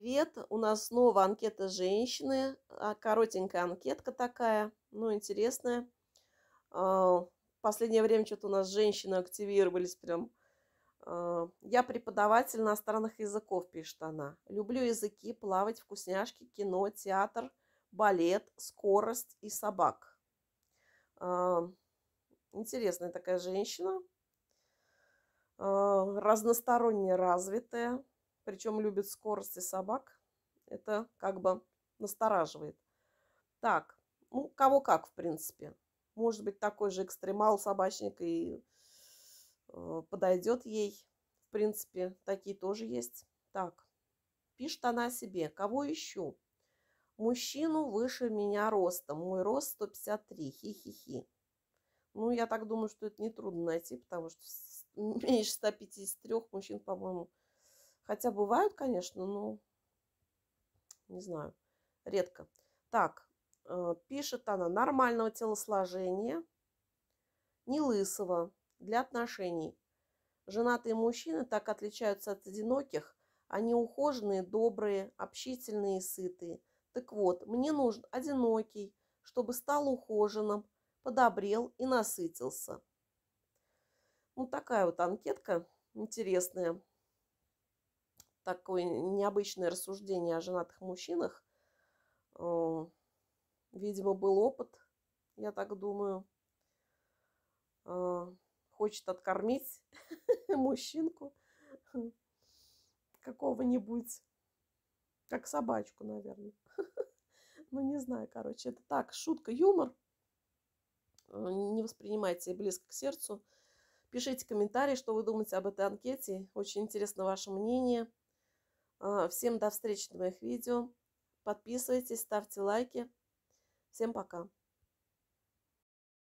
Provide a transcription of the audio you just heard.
Привет! У нас снова анкета женщины. А, коротенькая анкетка такая, но ну, интересная. А, в последнее время что-то у нас женщины активировались прям. А, я преподаватель иностранных языков, пишет она. Люблю языки, плавать, вкусняшки, кино, театр, балет, скорость и собак. Интересная такая женщина. Разносторонне развитая причем любит скорости собак. Это как бы настораживает. Так, ну, кого как, в принципе. Может быть, такой же экстремал собачник и э, подойдет ей. В принципе, такие тоже есть. Так, пишет она себе. Кого ищу? Мужчину выше меня ростом. Мой рост 153. Хи-хи-хи. Ну, я так думаю, что это нетрудно найти, потому что меньше 153 мужчин, по-моему, Хотя бывают, конечно, но не знаю, редко. Так, э, пишет она, нормального телосложения, не лысого, для отношений. Женатые мужчины так отличаются от одиноких, они ухоженные, добрые, общительные и сытые. Так вот, мне нужен одинокий, чтобы стал ухоженным, подобрел и насытился. Ну, такая вот анкетка интересная такое необычное рассуждение о женатых мужчинах. Э, видимо, был опыт, я так думаю. Э, хочет откормить мужчинку какого-нибудь, как собачку, наверное. Ну, не знаю, короче, это так, шутка, юмор. Э, не воспринимайте близко к сердцу. Пишите комментарии, что вы думаете об этой анкете. Очень интересно ваше мнение. А, всем до встречи в моих видео. Подписывайтесь, ставьте лайки. Всем пока.